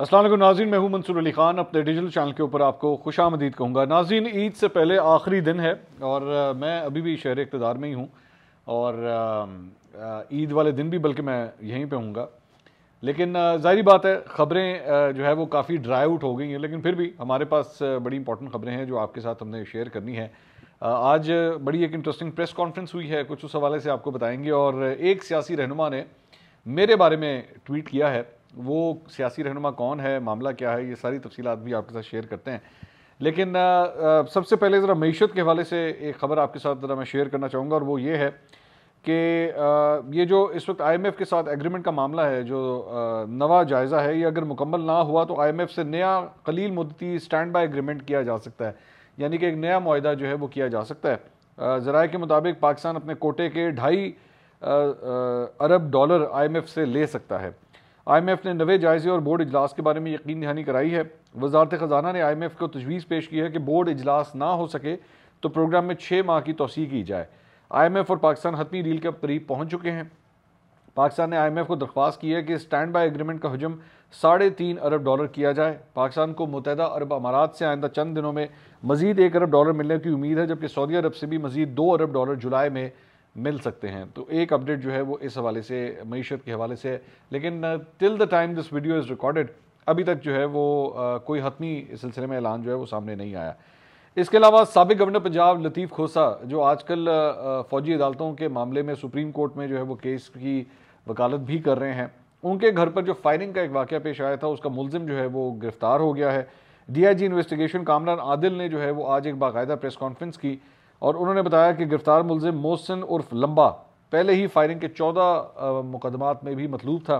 असल नाजीन मैं हूँ मंसूर अली खान अपने डिजिटल चैनल के ऊपर आपको खुश आमदीद कहूँगा नाजीन ईद से पहले आखिरी दिन है और मैं अभी भी शहर इकतदार में ही हूँ और ईद वाले दिन भी बल्कि मैं यहीं पे हूँगा लेकिन ज़ाहरी बात है ख़बरें जो है वो काफ़ी ड्राई आउट हो गई हैं लेकिन फिर भी हमारे पास बड़ी इंपॉर्टेंट ख़बरें हैं जो आपके साथ हमने शेयर करनी है आज बड़ी एक इंटरेस्टिंग प्रेस कॉन्फ्रेंस हुई है कुछ उस हवाले से आपको बताएंगे और एक सियासी रहनुमा ने मेरे बारे में ट्वीट किया है वो सियासी रहनुमा कौन है मामला क्या है ये सारी तफसीत भी आपके साथ शेयर करते हैं लेकिन आ, आ, सबसे पहले ज़रा मीशत के हवाले से एक ख़बर आपके साथ ज़रा मैं शेयर करना चाहूँगा और वो ये है कि ये जो इस वक्त आईएमएफ के साथ एग्रीमेंट का मामला है जो नवा जायज़ा है ये अगर मुकम्मल ना हुआ तो आईएमएफ से नया कलील मुदती स्टैंड बाई एग्रीमेंट किया जा सकता है यानी कि एक नया माहा जो है वो किया जा सकता है जरा के मुताबिक पाकिस्तान अपने कोटे के ढाई अरब डॉलर एफ़ से ले सकता है आई एम एफ़ ने नवे जायजे और बोर्ड इजलास के बारे में यकीन दहानी कराई है वजारत ख़जाना ने आई एम एफ़ को तजवीज़ पेश की है कि बोर्ड इजलास ना हो सके तो प्रोग्राम में छः माह की तोसी की जाए आई एम एफ़ और पाकिस्तान हतमी डील के करीब पहुँच चुके हैं पाकिस्तान ने आई एम एफ को दरख्वास्त की है कि स्टैंड बाई एग्रीमेंट का हजम साढ़े तीन अरब डॉलर किया जाए पाकिस्तान को मुतहदा अरब अमारात से आइंदा चंद दिनों में मजीद एक अरब डॉलर मिलने की उम्मीद है जबकि सऊदी अरब से भी मजीद दो अरब डॉलर जुलाई में मिल सकते हैं तो एक अपडेट जो है वो इस हवाले से मीशत के हवाले से है लेकिन till the time this video is recorded अभी तक जो है वो आ, uh, कोई हतमी सिलसिले में ऐलान जो है वो सामने नहीं आया इसके अलावा सबक गवर्नर पंजाब लतीफ़ खोसा जो आजकल uh, uh, फ़ौजी अदालतों के मामले में सुप्रीम कोर्ट में जो है वो केस की वकालत भी कर रहे हैं उनके घर पर जो फायरिंग का एक वाक़ पेश आया था उसका मुलजिम जो है वो गिरफ़्तार हो गया है डीआईजी इन्वेस्टिगेशन कामरान आदिल ने जो है वो आज एक बाकायदा प्रेस कॉन्फ्रेंस की और उन्होंने बताया कि गिरफ्तार मुलजिम मोहसिन उर्फ लंबा पहले ही फायरिंग के चौदह मुकदमात में भी मतलूब था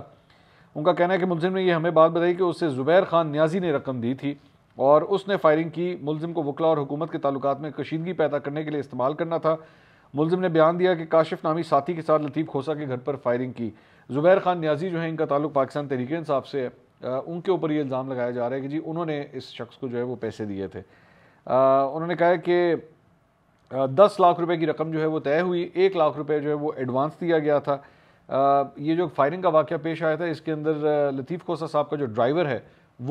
उनका कहना है कि मुलजिम ने यह हमें बात बताई कि उससे ज़ुबैर खान न्याजी ने रकम दी थी और उसने फायरिंग की मुलजिम को वकला और हुकूमत के ताल्लुक में कशीदगी पैदा करने के लिए इस्तेमाल करना था मुलजिम ने बयान दिया कि काशिफ नामी साथी के साथ लतीफ़ खोसा के घर पर फायरिंग की ज़ुबैर खान न्याजी जो है इनका ताल्लुक पाकिस्तान तहरीक इंसाफ से है उनके ऊपर ये इल्ज़ाम लगाया जा रहा है कि जी उन्होंने इस शख्स को जो है वो पैसे दिए थे उन्होंने कहा कि दस लाख रुपए की रकम जो है वो तय हुई एक लाख रुपए जो है वो एडवांस दिया गया था ये जो फायरिंग का वाक़ पेश आया था इसके अंदर लतीफ़ खोसा साहब का जो ड्राइवर है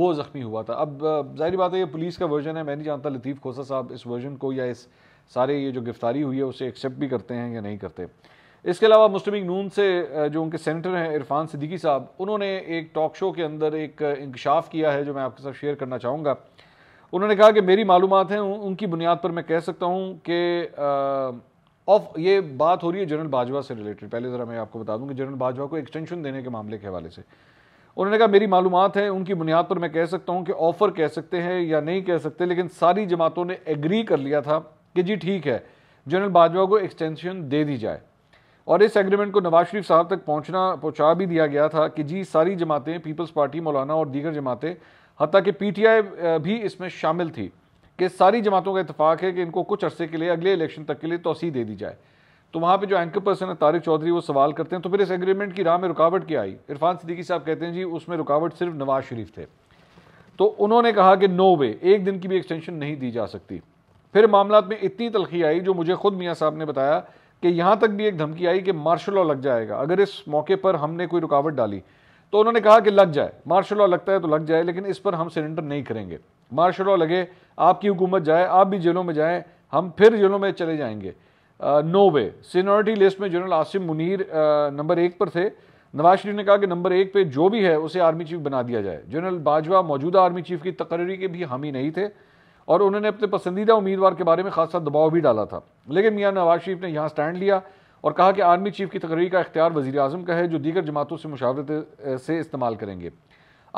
वो ज़ख्मी हुआ था अब जाहिर बात है ये पुलिस का वर्जन है मैं नहीं जानता लतीफ़ खोसा साहब इस वर्जन को या इस सारे ये जो गिरफ्तारी हुई है उसे एक्सेप्ट भी करते हैं या नहीं करते इसके अलावा मुस्लिम नून से जो उनके सेंटर हैं इरफान सिद्दीकी साहब उन्होंने एक टॉक शो के अंदर एक इंकशाफ किया है जो मैं आपके साथ शेयर करना चाहूँगा उन्होंने कहा कि मेरी मालूम हैं उनकी बुनियाद पर मैं कह सकता हूँ कि ऑफ ये बात हो रही है जनरल बाजवा से रिलेटेड पहले ज़रा मैं आपको बता दूँ कि जनरल बाजवा को एक्सटेंशन देने के मामले के हवाले से उन्होंने कहा मेरी मालूम हैं उनकी बुनियाद पर मैं कह सकता हूँ कि ऑफ़र कह सकते हैं या नहीं कह सकते लेकिन सारी जमातों ने एग्री कर लिया था कि जी ठीक है जनरल बाजवा को एक्सटेंशन दे दी जाए और इस एग्रीमेंट को नवाज शरीफ साहब तक पहुँचना पहुँचा भी दिया गया था कि जी सारी जमातें पीपल्स पार्टी मौलाना और दीगर जमातें हती कि पीटीआई भी इसमें शामिल थी कि सारी जमातों का इतफाक़ है कि इनको कुछ अरसे के लिए अगले इलेक्शन तक के लिए तोसी दे दी जाए तो वहाँ पे जो एंकर पर्सन है तारिक चौधरी वो सवाल करते हैं तो फिर इस एग्रीमेंट की राह में रुकावट क्या आई इरफान सिद्दीकी साहब कहते हैं जी उसमें रुकावट सिर्फ नवाज शरीफ थे तो उन्होंने कहा कि नो वे एक दिन की भी एक्सटेंशन नहीं दी जा सकती फिर मामला में इतनी तलखी आई जो मुझे खुद मियाँ साहब ने बताया कि यहाँ तक भी एक धमकी आई कि मार्शल लॉ लग जाएगा अगर इस मौके पर हमने कोई रुकावट डाली तो उन्होंने कहा कि लग जाए मार्शल लॉ लगता है तो लग जाए लेकिन इस पर हम सरेंडर नहीं करेंगे मार्शल लॉ लगे आपकी हुकूमत जाए आप भी जेलों में जाएँ हम फिर जेलों में चले जाएंगे नो वे सीनियरिटी लिस्ट में जनरल आसिम मुनीर नंबर एक पर थे नवाज शरीफ ने कहा कि नंबर एक पे जो भी है उसे आर्मी चीफ बना दिया जाए जनरल बाजवा मौजूदा आर्मी चीफ की तकर्री के भी हामी नहीं थे और उन्होंने अपने पसंदीदा उम्मीदवार के बारे में खासा दबाव भी डाला था लेकिन मियाँ नवाज शरीफ ने यहाँ स्टैंड लिया और कहा कि आर्मी चीफ की तकरीर का इख्तियार वजी अजम का है जो दीगर जमातों से मुशावरत से इस्तेमाल करेंगे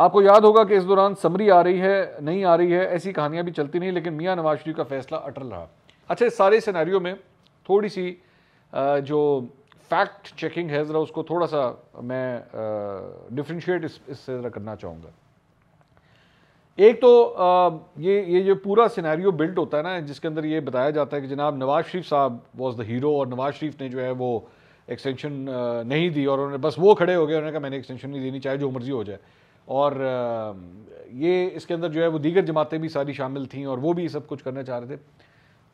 आपको याद होगा कि इस दौरान समरी आ रही है नहीं आ रही है ऐसी कहानियाँ भी चलती नहीं लेकिन मियाँ नवाज शरीफ का फैसला अटल रहा अच्छा इस सारे सिनारी में थोड़ी सी जो फैक्ट चेकिंग है ज़रा उसको थोड़ा सा मैं डिफ्रेंशिएट इस इससे करना चाहूँगा एक तो ये ये जो पूरा सिनेरियो बिल्ट होता है ना जिसके अंदर ये बताया जाता है कि जनाब नवाज शरीफ साहब वाज द हीरो और नवाज शरीफ ने जो है वो एक्सटेंशन नहीं दी और उन्होंने बस वो खड़े हो गए उन्होंने कहा मैंने एक्सटेंशन नहीं देनी चाहे जो मर्जी हो जाए और ये इसके अंदर जो है वो दीगर जमातें भी सारी शामिल थी और वो भी सब कुछ करना चाह रहे थे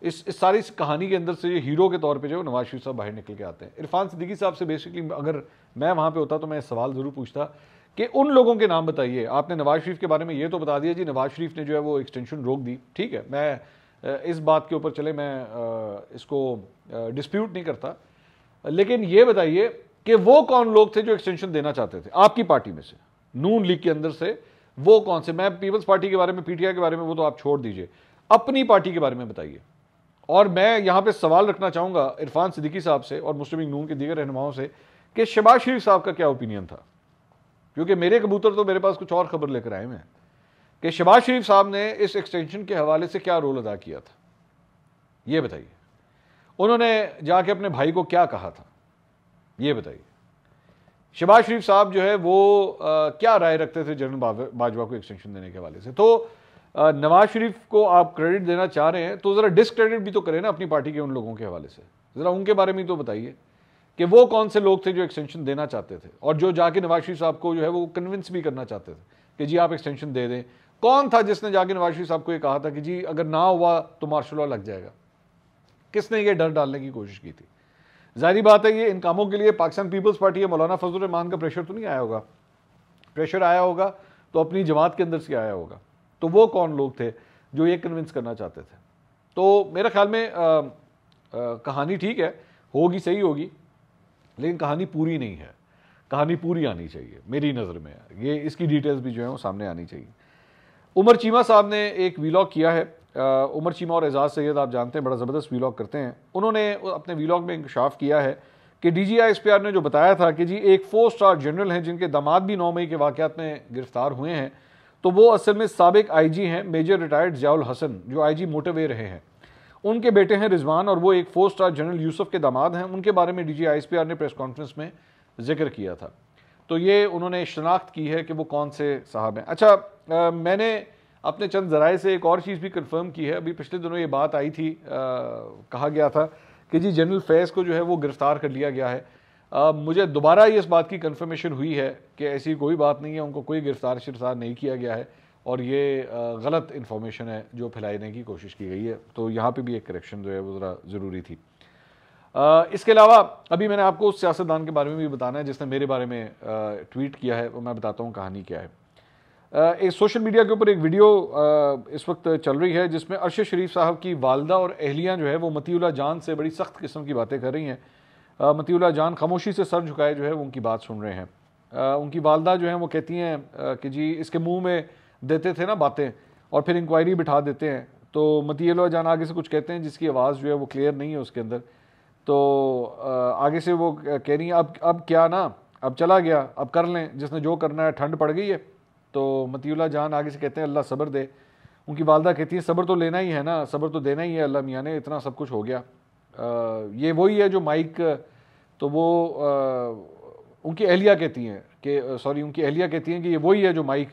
इस इस सारी इस कहानी के अंदर से हीरो के तौर पे जो है नवाज शरीफ साहब बाहर निकल के आते हैं इरफान सिद्दीकी साहब से बेसिकली अगर मैं वहाँ पे होता तो मैं सवाल ज़रूर पूछता कि उन लोगों के नाम बताइए आपने नवाज शरीफ के बारे में ये तो बता दिया जी नवाज शरीफ ने जो है वो एक्सटेंशन रोक दी ठीक है मैं इस बात के ऊपर चले मैं इसको डिस्प्यूट नहीं करता लेकिन ये बताइए कि वो कौन लोग थे जो एक्सटेंशन देना चाहते थे आपकी पार्टी में से नून लीग के अंदर से वो कौन से मैं पीपल्स पार्टी के बारे में पीटीआई के बारे में वो तो आप छोड़ दीजिए अपनी पार्टी के बारे में बताइए और मैं यहाँ पे सवाल रखना चाहूँगा इरफान सिद्दीकी साहब से और मुस्लिम नून के दीगर रहनुमाओं से कि शबाज शरीफ साहब का क्या ओपिनियन था क्योंकि मेरे कबूतर तो मेरे पास कुछ और खबर लेकर आए हैं कि शबाज शरीफ साहब ने इस एक्सटेंशन के हवाले से क्या रोल अदा किया था ये बताइए उन्होंने जाके अपने भाई को क्या कहा था ये बताइए शबाज शरीफ साहब जो है वो आ, क्या राय रखते थे जनरल बाजवा को एक्सटेंशन देने के हवाले से तो नवाज शरीफ को आप क्रेडिट देना चाह रहे हैं तो ज़रा डिसक्रेडिट भी तो करें ना अपनी पार्टी के उन लोगों के हवाले से ज़रा उनके बारे में तो बताइए कि वो कौन से लोग थे जो एक्सटेंशन देना चाहते थे और जो जाके नवाज शरीफ साहब को जो है वो कन्विंस भी करना चाहते थे कि जी आप एक्सटेंशन दे दें कौन था जिसने जाके नवाज शरीफ साहब को ये कहा था कि जी अगर ना हुआ तो मार्शल लॉ लग जाएगा किसने ये डर डालने की कोशिश की थी जाहिर बात है ये इन कामों के लिए पाकिस्तान पीपल्स पार्टी या मौलाना फजल रहमान का प्रेशर तो नहीं आया होगा प्रेशर आया होगा तो अपनी जमात के अंदर से आया होगा तो वो कौन लोग थे जो ये कन्विंस करना चाहते थे तो मेरे ख्याल में आ, आ, कहानी ठीक है होगी सही होगी लेकिन कहानी पूरी नहीं है कहानी पूरी आनी चाहिए मेरी नज़र में ये इसकी डिटेल्स भी जो है वो सामने आनी चाहिए उमर चीमा साहब ने एक वीलॉग किया है आ, उमर चीमा और एजाज सैद आप जानते हैं बड़ा ज़बरदस्त वीलॉग करते हैं उन्होंने अपने वीलॉग में इंकशाफ किया है कि D G I S P R ने जो बताया था कि जी एक फोर स्टार जनरल हैं जिनके दामाद भी नौ मई के वाक़ात में गिरफ्तार हुए हैं तो वो असल में सबक आई जी हैं मेजर रिटायर्ड जयाल हसन जो आई जी रहे हैं उनके बेटे हैं रिजवान और वो एक फोर स्टार जनरल यूसुफ के दामाद हैं उनके बारे में डी आईएसपीआर ने प्रेस कॉन्फ्रेंस में जिक्र किया था तो ये उन्होंने शनाख्त की है कि वो कौन से साहब हैं अच्छा आ, मैंने अपने चंद ज़राए से एक और चीज़ भी कंफर्म की है अभी पिछले दिनों ये बात आई थी आ, कहा गया था कि जी जनरल फैज़ को जो है वो गिरफ़्तार कर लिया गया है आ, मुझे दोबारा इस बात की कंफर्मेशन हुई है कि ऐसी कोई बात नहीं है उनको कोई गिरफ़्तार शिरफ्तार नहीं किया गया है और ये गलत इन्फॉर्मेशन है जो फैलाने की कोशिश की गई है तो यहाँ पे भी एक करेक्शन जो है वो ज़रा ज़रूरी थी इसके अलावा अभी मैंने आपको उस सियासतदान के बारे में भी बताना है जिसने मेरे बारे में ट्वीट किया है वो मैं बताता हूँ कहानी क्या है एक सोशल मीडिया के ऊपर एक वीडियो इस वक्त चल रही है जिसमें अरशद शरीफ साहब की वालदा और अहलियाँ जो है वो मतीउल्ला जान से बड़ी सख्त किस्म की बातें कर रही हैं मतीउल्ला जान खामोशी से सर झुकाए जो है वो उनकी बात सुन रहे हैं उनकी वालदा जो है वो कहती हैं कि जी इसके मुँह में देते थे ना बातें और फिर इंक्वायरी बिठा देते हैं तो मतील जान आगे से कुछ कहते हैं जिसकी आवाज़ जो है वो क्लियर नहीं है उसके अंदर तो आगे से वो कह रही हैं अब अब क्या ना अब चला गया अब कर लें जिसने जो करना है ठंड पड़ गई है तो मतीला जान आगे से कहते हैं अल्लाह सब्र दे उनकी वालदा कहती है सब्र तो लेना ही है ना सब्र तो देना ही है अल्लाह मियाँ ने इतना सब कुछ हो गया आ, ये वही है जो माइक तो वो आ, उनकी अहलिया कहती हैं कि सॉरी उनकी अहलिया कहती हैं कि ये वही है जो माइक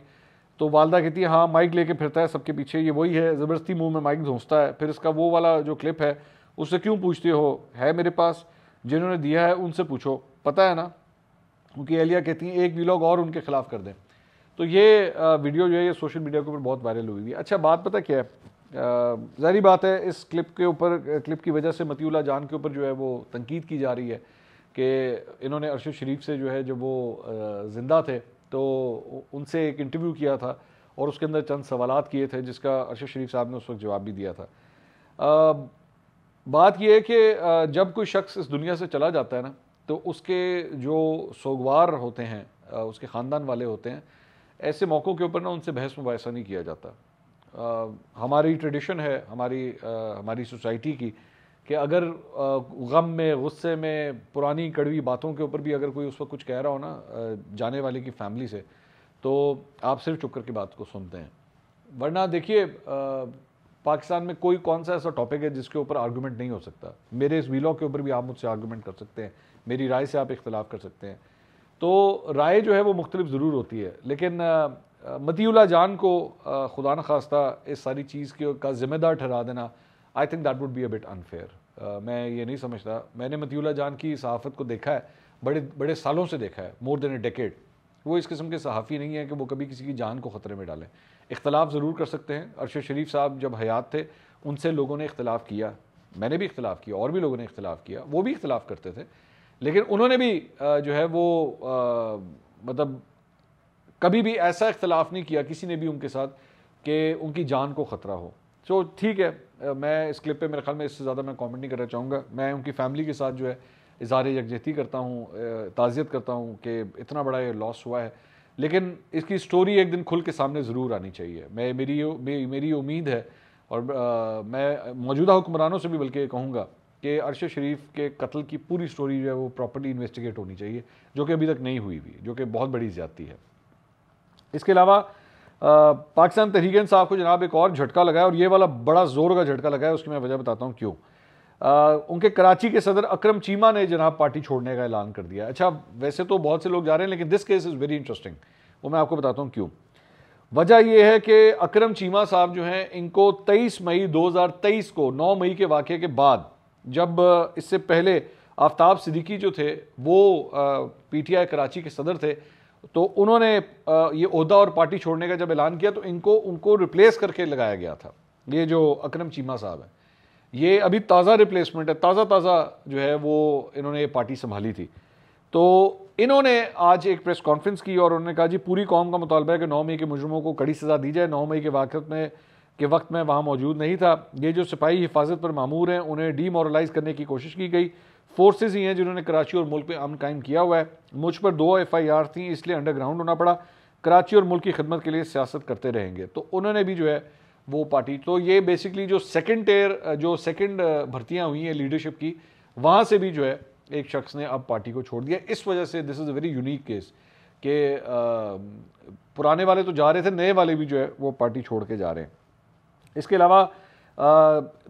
तो वालदा कहती है हाँ माइक लेके फिरता है सबके पीछे ये वही है ज़बरदस्ती मुंह में माइक धोसता है फिर इसका वो वाला जो क्लिप है उससे क्यों पूछते हो है मेरे पास जिन्होंने दिया है उनसे पूछो पता है ना क्योंकि एहलिया कहती हैं एक वीलॉग और उनके खिलाफ कर दें तो ये वीडियो जो है ये सोशल मीडिया के ऊपर बहुत वायरल हुई हुई अच्छा बात पता क्या है जहरी बात है इस क्लिप के ऊपर क्लिप की वजह से मतीला जान के ऊपर जो है वो तनकीद की जा रही है कि इन्होंने अरशद शरीफ से जो है जब वो ज़िंदा थे तो उनसे एक इंटरव्यू किया था और उसके अंदर चंद सवाल किए थे जिसका अरशद शरीफ साहब ने उस वक्त जवाब भी दिया था आ, बात यह है कि जब कोई शख्स इस दुनिया से चला जाता है ना तो उसके जो सोगवार होते हैं उसके ख़ानदान वाले होते हैं ऐसे मौक़ों के ऊपर ना उनसे बहस मुबासा नहीं किया जाता आ, हमारी ट्रेडिशन है हमारी आ, हमारी सोसाइटी की कि अगर गम में गुस्से में पुरानी कड़वी बातों के ऊपर भी अगर कोई उस वक्त कुछ कह रहा हो ना जाने वाले की फैमिली से तो आप सिर्फ चुप करके बात को सुनते हैं वरना देखिए पाकिस्तान में कोई कौन सा ऐसा टॉपिक है जिसके ऊपर आर्गूमेंट नहीं हो सकता मेरे इस वीलॉग के ऊपर भी आप मुझसे आर्गूमेंट कर सकते हैं मेरी राय से आप इख्तलाफ कर सकते हैं तो राय जो है वो मुख्तलिफ ज़रूर होती है लेकिन मतीउल्ला जान को खुदा न खास्ता इस सारी चीज़ के का ज़िम्मेदार ठहरा देना I think that would be a bit unfair मैं ये नहीं समझता मैंने मतियला जान की सहाफ़त को देखा है बड़े बड़े सालों से देखा है मोर देन ए डेकेड वो इस किस्म के सहाफ़ी नहीं है कि वो कभी किसी की जान को ख़तरे में डालें इख्तलाफ ज़रूर कर सकते हैं अरशद शरीफ साहब जब हयात थे उनसे लोगों ने इख्तलाफ किया मैंने भी इख्तलाफ किया और भी लोगों ने इख्तलाफ किया वो भी इख्तलाफ करते थे लेकिन उन्होंने भी जो है वो मतलब कभी भी ऐसा इख्तलाफ नहीं किया किसी ने भी उनके साथ कि उनकी जान को ख़तरा हो सो ठीक है मैं इस क्लिप पे मेरे ख्याल में इससे ज़्यादा मैं कमेंट नहीं करना चाहूँगा मैं उनकी फैमिली के साथ जो है इजहार यकजहती करता हूँ ताज़ियत करता हूँ कि इतना बड़ा ये लॉस हुआ है लेकिन इसकी स्टोरी एक दिन खुल के सामने ज़रूर आनी चाहिए मैं मेरी मे, मेरी उम्मीद है और आ, मैं मौजूदा हुक्मरानों से भी बल्कि कहूँगा कि अरशद शरीफ के कत्ल की पूरी स्टोरी जो है वो प्रॉपर्ली इन्वेस्टिगेट होनी चाहिए जो कि अभी तक नहीं हुई भी जो कि बहुत बड़ी ज़्यादती है इसके अलावा पाकिस्तान तहरीक साहब को जनाब एक और झटका लगाया और ये वाला बड़ा ज़ोर का झटका लगाया उसकी मैं वजह बताता हूँ क्यों उनके कराची के सदर अक्रम चीमा ने जनाब पार्टी छोड़ने का ऐलान कर दिया अच्छा वैसे तो बहुत से लोग जा रहे हैं लेकिन this case is very interesting वो मैं आपको बताता हूँ क्यों वजह यह है कि अक्रम चीमा साहब जो हैं इनको 23 मई 2023 को 9 मई के वाक़े के बाद जब इससे पहले आफ्ताब सिद्दीकी जो थे वो पीटीआई कराची के सदर थे तो उन्होंने ये अहदा और पार्टी छोड़ने का जब ऐलान किया तो इनको उनको रिप्लेस करके लगाया गया था ये जो अकरम चीमा साहब हैं ये अभी ताज़ा रिप्लेसमेंट है ताज़ा ताज़ा जो है वो इन्होंने ये पार्टी संभाली थी तो इन्होंने आज एक प्रेस कॉन्फ्रेंस की और उन्होंने कहा जी पूरी कौम का मुतालबा है कि नौ मई के मुजरमों को कड़ी सज़ा दी जाए नौ मई के वाक़त में के वक्त में वहाँ मौजूद नहीं था ये जो सिपाही हिफाजत पर मामूर हैं उन्हें डीमोरलाइज करने की कोशिश की गई फोर्सेज ही हैं जिन्होंने कराची और मुल्क में अमन कायम किया हुआ है मुझ पर दो एफ आई आर थी इसलिए अंडरग्राउंड होना पड़ा कराची और मुल्क की खिदमत के लिए सियासत करते रहेंगे तो उन्होंने भी जो है वो पार्टी तो ये बेसिकली जो सेकेंड टेयर जो सेकेंड भर्तियाँ हुई हैं लीडरशिप की वहाँ से भी जो है एक शख्स ने अब पार्टी को छोड़ दिया इस वजह से this is a very unique case कि पुराने वाले तो जा रहे थे नए वाले भी जो है वो पार्टी छोड़ के जा रहे हैं इसके अलावा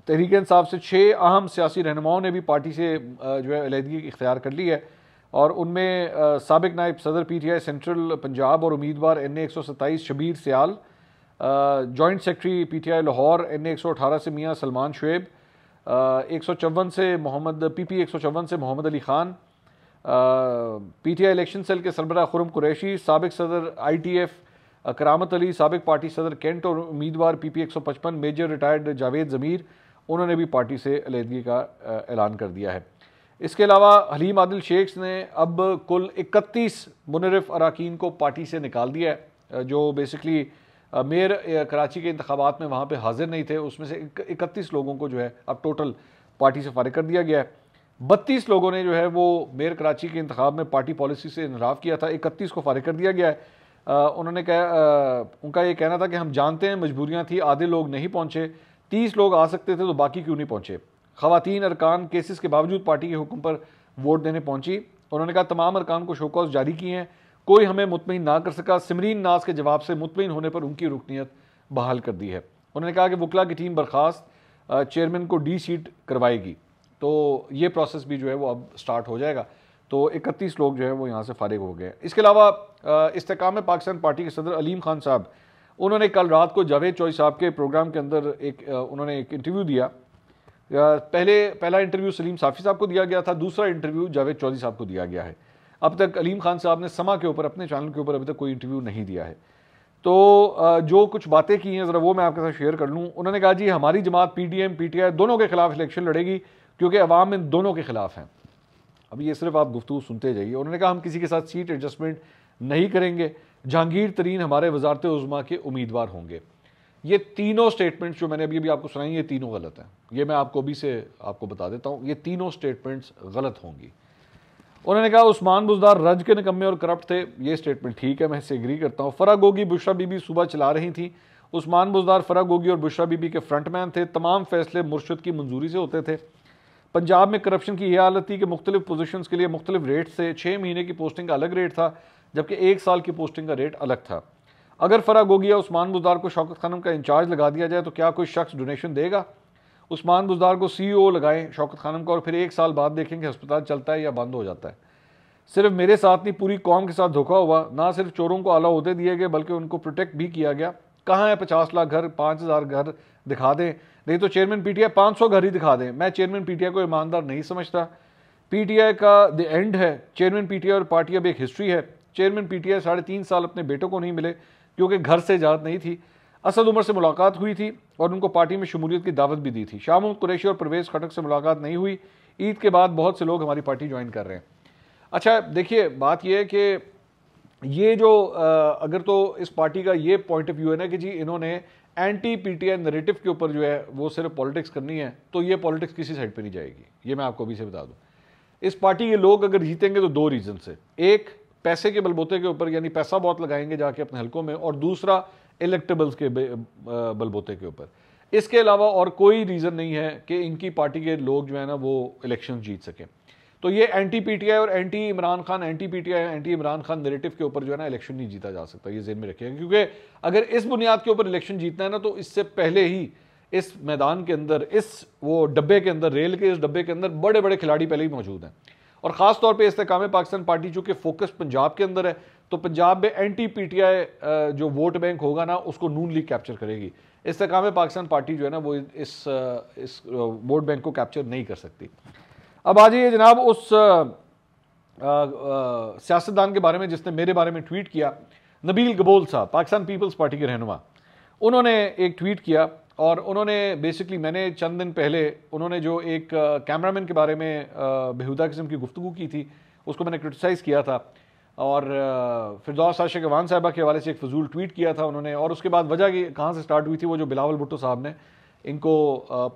तहरीक साहब से छः अहम सियासी रहनुमाओं ने भी पार्टी से जो है अलहदगी इख्तियार कर ली है और उनमें सबक नायब सदर P T I central Punjab और उम्मीदवार एन ए एक सौ सत्ताईस Shabbir Sayal joint secretary P T I Lahore N A एक सौ अठारह से मियाँ सलमान शुएब एक सौ चौवन से मोहम्मद पी पी एक सौ चौवन से Mohammad Ali Khan P T I election cell के सरबरा खुरम कुरैशी सबक सदर आई टी एफ़ करामत अली सबक पार्टी सदर कैंट और उम्मीदवार पी पी एक सौ पचपन मेजर रिटायर्ड जावेद ज़मीर उन्होंने भी पार्टी से अलीहदगी का ऐलान कर दिया है इसके अलावा हलीम आदिल शेख ने अब कुल इकतीस मुनरफ अरकान को पार्टी से निकाल दिया है जो बेसिकली मेयर कराची के इंतबात में वहाँ पर हाजिर नहीं थे उसमें से इकतीस लोगों को जो है अब टोटल पार्टी से फारग कर दिया गया है बत्तीस लोगों ने जो है वो मेयर कराची के इंतबाब में पार्टी पॉलिसी से इनराफ़ किया था इकतीस को फारग कर दिया गया है आ, उन्होंने कह उनका ये कहना था कि हम जानते हैं मजबूरियाँ थी आधे लोग नहीं पहुँचे तीस लोग आ सकते थे तो बाकी क्यों नहीं पहुंचे खातन अरकान केसेस के बावजूद पार्टी के हुक्म पर वोट देने पहुंची उन्होंने कहा तमाम अरकान को शोकॉज जारी किए हैं कोई हमें मुतमिन ना कर सका सिमरीन नाज के जवाब से मुतमिन होने पर उनकी रुकनीत बहाल कर दी है उन्होंने कहा कि वकला की टीम बर्खास्त चेयरमैन को डी सीट करवाएगी तो ये प्रोसेस भी जो है वो अब स्टार्ट हो जाएगा तो इकतीस लोग जो है वो यहाँ से फारिग हो गए इसके अलावा इस्तेकाम पाकिस्तान पार्टी के सदर अलीम खान साहब उन्होंने कल रात को जावेद चौई साहब के प्रोग्राम के अंदर एक उन्होंने एक इंटरव्यू दिया पहले पहला इंटरव्यू सलीम साफ़ी साहब को दिया गया था दूसरा इंटरव्यू जावेद चौधरी साहब को दिया गया है अब तक अलीम खान साहब ने समा के ऊपर अपने चैनल के ऊपर अभी तक कोई इंटरव्यू नहीं दिया है तो जो कुछ बातें की हैं ज़रा वो मैं आपके साथ शेयर कर लूँ उन्होंने कहा जी हमारी जमात P T M P T I दोनों के खिलाफ इलेक्शन लड़ेगी क्योंकि अवाम इन दोनों के खिलाफ हैं अब ये सिर्फ आप गुफ्तु सुनते जाइए उन्होंने कहा हम किसी के साथ सीट एडजस्टमेंट नहीं करेंगे जहांगीर तरीन हमारे वजारत उज़मा के उम्मीदवार होंगे ये तीनों स्टेटमेंट्स जो मैंने अभी अभी आपको सुनाई ये तीनों गलत हैं ये मैं आपको अभी से आपको बता देता हूँ ये तीनों स्टेटमेंट्स गलत होंगी उन्होंने कहा उस्मान बुजदार रज के निकम्मे और करप्ट थे ये स्टेटमेंट ठीक है मैं इससे एग्री करता हूँ फ़रा गोगी बुशरा बीबी सुबह चला रही थी उस्मान बुजदार फ़रा गोगी और बुशरा बीबी के फ्रंटमैन थे तमाम फैसले मुर्शद की मंजूरी से होते थे पंजाब में करप्शन की यह हालत थी कि मुख्तलिफ पोजिशन के लिए मुख्तलिफ रेट थे छः महीने की पोस्टिंग का अलग रेट था जबकि एक साल की पोस्टिंग का रेट अलग था अगर फ़रा गोगी या उस्मान बुजदार को शौकत खानम का इंचार्ज लगा दिया जाए तो क्या कोई शख्स डोनेशन देगा उस्मान बुजदार को सी ओ e लगाएं शौकत खानम का और फिर एक साल बाद देखें कि अस्पताल चलता है या बंद हो जाता है सिर्फ मेरे साथ नहीं पूरी कौम के साथ धोखा हुआ ना सिर्फ चोरों को आला होते दिए गए बल्कि उनको प्रोटेक्ट भी किया गया कहाँ है पचास लाख घर पाँच हज़ार घर दिखा दें नहीं तो चेयरमैन पी टी आई पाँच सौ घर ही दिखा दें मैं चेयरमैन पी टी आई को ईमानदार नहीं समझता पी टी आई का द एंड है चेयरमैन पी टी आई और पार्टी अब एक हिस्ट्री है चेयरमैन पीटीआई साढ़े तीन साल अपने बेटों को नहीं मिले क्योंकि घर से इजाज़त नहीं थी असद उमर से मुलाकात हुई थी और उनको पार्टी में शमूलियत की दावत भी दी थी शाम कुरेशी और परवेज़ खटक से मुलाकात नहीं हुई ईद के बाद बहुत से लोग हमारी पार्टी ज्वाइन कर रहे हैं अच्छा देखिए बात यह है कि ये जो अगर तो इस पार्टी का ये पॉइंट ऑफ व्यू है ना कि जी इन्होंने एंटी पीटीआई नरेटिव के ऊपर जो है वो सिर्फ पॉलिटिक्स करनी है तो ये पॉलिटिक्स किसी साइड पे नहीं जाएगी ये मैं आपको अभी से बता दूं इस पार्टी के लोग अगर जीतेंगे तो दो रीज़न से एक पैसे के बलबोते के ऊपर यानी पैसा बहुत लगाएंगे जाके अपने हलकों में और दूसरा इलेक्टेबल्स के बलबोते के ऊपर इसके अलावा और कोई रीज़न नहीं है कि इनकी पार्टी के लोग जो है ना वो इलेक्शन जीत सकें तो ये एंटी पीटीआई और anti Imran Khan anti PTI anti Imran Khan narrative के ऊपर जो है ना इलेक्शन नहीं जीता जा सकता ये जेन में रखेगा क्योंकि अगर इस बुनियाद के ऊपर इलेक्शन जीतना है ना तो इससे पहले ही इस मैदान के अंदर इस वो डब्बे के अंदर रेल के इस डब्बे के अंदर बड़े बड़े खिलाड़ी पहले ही मौजूद हैं और ख़ास तौर पर इस्तेकाम पाकिस्तान पार्टी चूँकि फोकस पंजाब के अंदर है तो पंजाब में एंटी आई जो वोट बैंक होगा ना उसको नून लीग कैप्चर करेगी इस्तेकाम पाकिस्तान पार्टी जो है ना वो इस इस वोट बैंक को कैप्चर नहीं कर सकती अब आ जाइए जनाब उस सियासतदान के बारे में जिसने मेरे बारे में ट्वीट किया नबील गबोल साहब पाकिस्तान पीपल्स पार्टी के रहनुमा उन्होंने एक ट्वीट किया और उन्होंने बेसिकली मैंने चंद दिन पहले उन्होंने जो एक कैमरामैन के बारे में बेहुदा किस्म की गुफ्तु की थी उसको मैंने क्रिटिसाइज़ किया था और फिरदौस आशा वान साहबा के हवाले से एक फजूल ट्वीट किया था उन्होंने और उसके बाद वजह की कहाँ से स्टार्ट हुई थी वो जो बिलावल भुट्टो साहब ने इनको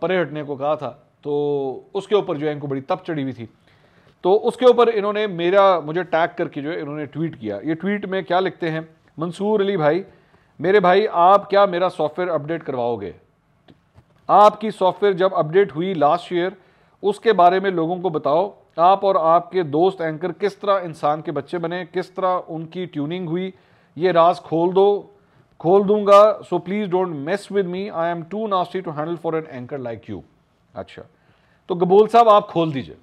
परे हटने को कहा था तो उसके ऊपर जो है इनको बड़ी तप चढ़ी हुई थी तो उसके ऊपर इन्होंने मेरा मुझे टैग करके जो है इन्होंने ट्वीट किया ये ट्वीट में क्या लिखते हैं मंसूर अली भाई मेरे भाई आप क्या मेरा सॉफ्टवेयर अपडेट करवाओगे आपकी सॉफ्टवेयर जब अपडेट हुई लास्ट ईयर उसके बारे में लोगों को बताओ आप और आपके दोस्त एंकर किस तरह इंसान के बच्चे बने किस तरह उनकी ट्यूनिंग हुई ये राज खोल दो खोल दूंगा so please don't mess with me I am too nasty to handle for an anchor like you अच्छा तो गबोल साहब आप खोल दीजिए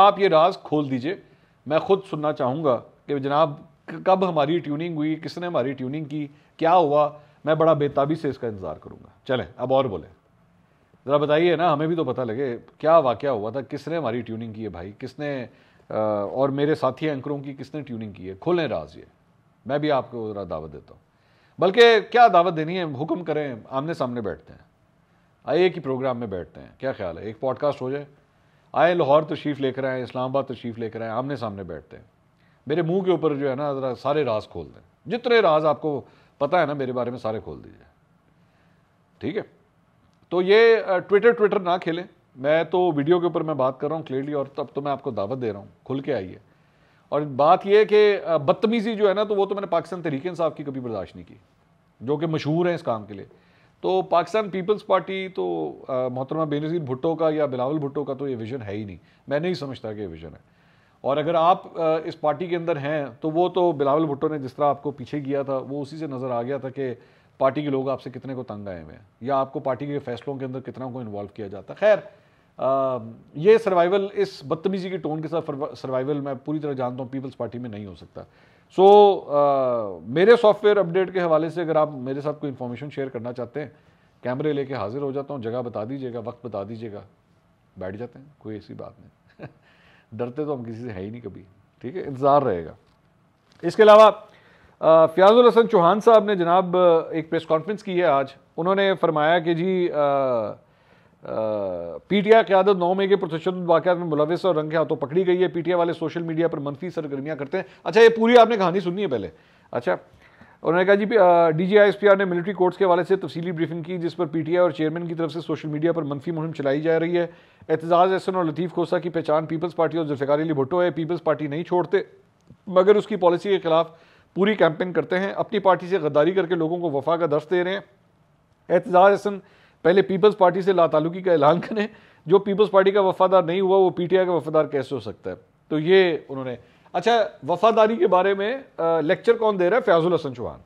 आप ये राज खोल दीजिए मैं खुद सुनना चाहूँगा कि जनाब कब हमारी ट्यूनिंग हुई किसने हमारी ट्यूनिंग की क्या हुआ मैं बड़ा बेताबी से इसका इंतज़ार करूँगा चलें अब और बोलें ज़रा बताइए ना हमें भी तो पता लगे क्या वाक़ हुआ था किसने हमारी ट्यूनिंग की है भाई किसने और मेरे साथी एंकरों की किसने ट्यूनिंग की है खोलें राज ये मैं भी आपको ज़रा दावत देता हूँ बल्कि क्या दावत देनी है हुक्म करें आमने सामने बैठते हैं आइए ही प्रोग्राम में बैठते हैं क्या ख्याल है एक पॉडकास्ट हो जाए आए लाहौर तशरीफ़ लेकर आए इस्लामाबाद तशरीफ़ लेकर आए आमने सामने बैठते हैं मेरे मुंह के ऊपर जो है ना ज़रा सारे राज खोल दें जितने राज आपको पता है ना मेरे बारे में सारे खोल दीजिए ठीक है तो ये ट्विटर ट्विटर ना खेलें मैं तो वीडियो के ऊपर मैं बात कर रहा हूँ क्लियरली और तब तो मैं आपको दावत दे रहा हूँ खुल के आइए और बात यह है कि बदतमीज़ी जो है ना तो वो तो मैंने पाकिस्तान तरीके साहब की कभी बर्दाश्त नहीं की जो कि मशहूर हैं इस काम के लिए तो पाकिस्तान पीपल्स पार्टी तो मोहतरमा बेनज़ीर भुट्टो का या बिलावल भुट्टो का तो ये विज़न है ही नहीं मैं नहीं समझता कि ये विज़न है और अगर आप इस पार्टी के अंदर हैं तो वो तो बिलावल भुट्टो ने जिस तरह आपको पीछे किया था वो उसी से नज़र आ गया था कि पार्टी के लोग आपसे कितने को तंग आए हुए हैं या आपको पार्टी के फैसलों के अंदर कितना को इन्वॉल्व किया जाता खैर ये सर्वाइवल इस बदतमीजी की टोन के साथ सर्वाइवल मैं पूरी तरह जानता हूँ पीपल्स पार्टी में नहीं हो सकता सो so, मेरे सॉफ्टवेयर अपडेट के हवाले से अगर आप मेरे साथ कोई इन्फॉर्मेशन शेयर करना चाहते हैं कैमरे लेके हाजिर हो जाता हूँ जगह बता दीजिएगा वक्त बता दीजिएगा बैठ जाते हैं कोई ऐसी बात नहीं डरते तो हम किसी से है ही नहीं कभी ठीक है इंतज़ार रहेगा इसके अलावा फ़ियाज़ुल हसन चौहान साहब ने जनाब एक प्रेस कॉन्फ्रेंस की है आज उन्होंने फरमाया कि जी पी टी आई क्यादत नौ मई के प्रतिशत वाक़ात में मुलविस और रंगे हाथों पकड़ी गई है पी टी आई वाले सोशल मीडिया पर मनफी सरगर्मियाँ करते हैं अच्छा ये पूरी आपने कहानी सुननी है पहले अच्छा उन्होंने कहा जी D G I S P R ने मिलिट्री कोर्ट्स के हवाले से तफसीली ब्रीफिंग की जिस पर पी टी आई और चेयरमैन की तरफ से सोशल मीडिया पर मनफी मुहिम चलाई जा रही है एतजाज़ एहसन और लतीफ़ खोसा की पहचान पीपल्स पार्टी और जुल्फ़ार अली भुट्टो है पीपल्स पार्टी नहीं छोड़ते मगर उसकी पॉलिसी के खिलाफ पूरी कैंपेन करते हैं अपनी पार्टी से गद्दारी करके लोगों को वफा का दर्श दे रहे हैं एतजाज़ एहसन पहले पीपल्स पार्टी से लातालुकी का ऐलान करें जो पीपल्स पार्टी का वफादार नहीं हुआ वो पी टी आई का वफादार कैसे हो सकता है तो ये उन्होंने अच्छा वफादारी के बारे में लेक्चर कौन दे रहा है फयाजुल हसन चौहान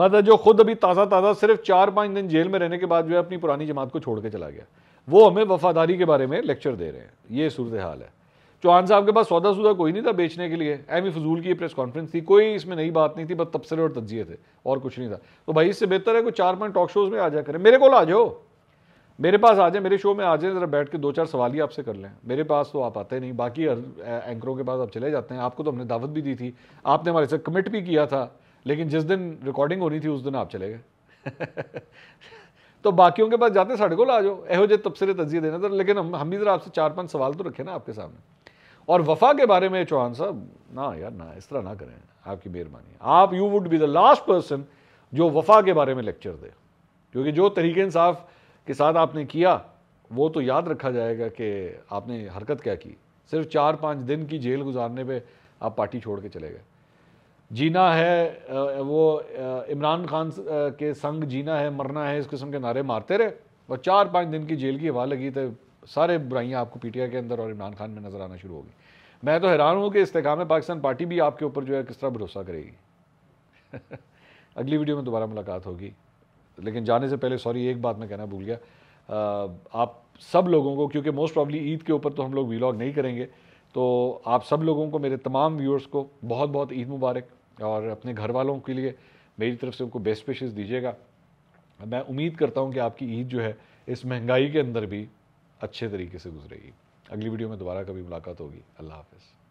मतलब जो खुद अभी ताज़ा ताज़ा सिर्फ चार पाँच दिन जेल में रहने के बाद जो है अपनी पुरानी जमात को छोड़ के चला गया वो हमें वफादारी के बारे में लेक्चर दे रहे हैं ये सूरत हाल है चौहान साहब के पास सौदा सुदा कोई नहीं था बेचने के लिए एम फजूल की प्रेस कॉन्फ्रेंस थी कोई इसमें नई बात नहीं थी बस तबसरे और तजिए थे और कुछ नहीं था तो भाई इससे बेहतर है कोई चार पाँच टॉक शोज़ में आ जा करें मेरे को आ जाओ मेरे पास आ जाए मेरे शो में आ जाए ज़रा बैठ के दो चार सवाल ही आपसे कर लें मेरे पास तो आप आते नहीं बाकी एंकरों के पास आप चले जाते हैं आपको तो हमने दावत भी दी थी आपने हमारे साथ कमिट भी किया था लेकिन जिस दिन रिकॉर्डिंग होनी थी उस दिन आप चले गए तो बाकियों के पास जाते साढ़े को ला जाओ यहो तबसरे तजिए देना था लेकिन हम हम भी ज़रा आपसे चार पाँच सवाल तो रखे ना आपके सामने और वफा के बारे में चौहान साहब ना यार ना इस तरह ना करें आपकी मेहरबानी आप you would be the last person जो वफा के बारे में लेक्चर दे क्योंकि जो तरीके इंसाफ़ के साथ आपने किया वो तो याद रखा जाएगा कि आपने हरकत क्या की सिर्फ चार पाँच दिन की जेल गुजारने पे आप पार्टी छोड़ के चले गए जीना है वो इमरान खान के संग जीना है मरना है इस किस्म के नारे मारते रहे और चार पाँच दिन की जेल की हवा लगी तो सारे बुराइयाँ आपको पीटीआई के अंदर और इमरान खान में नज़र आना शुरू होगी मैं तो हैरान हूँ कि इस्तेकाम पाकिस्तान पार्टी भी आपके ऊपर जो है किस तरह भरोसा करेगी अगली वीडियो में दोबारा मुलाकात होगी लेकिन जाने से पहले सॉरी एक बात मैं कहना भूल गया आप सब लोगों को क्योंकि मोस्ट प्रॉब्ली ईद के ऊपर तो हम लोग वीलॉग नहीं करेंगे तो आप सब लोगों को मेरे तमाम व्यूअर्स को बहुत बहुत ईद मुबारक और अपने घर वालों के लिए मेरी तरफ से उनको बेस्ट विशेष दीजिएगा मैं उम्मीद करता हूँ कि आपकी ईद जो है इस महंगाई के अंदर भी अच्छे तरीके से गुजरेगी अगली वीडियो में दोबारा कभी मुलाकात होगी अल्लाह हाफिज़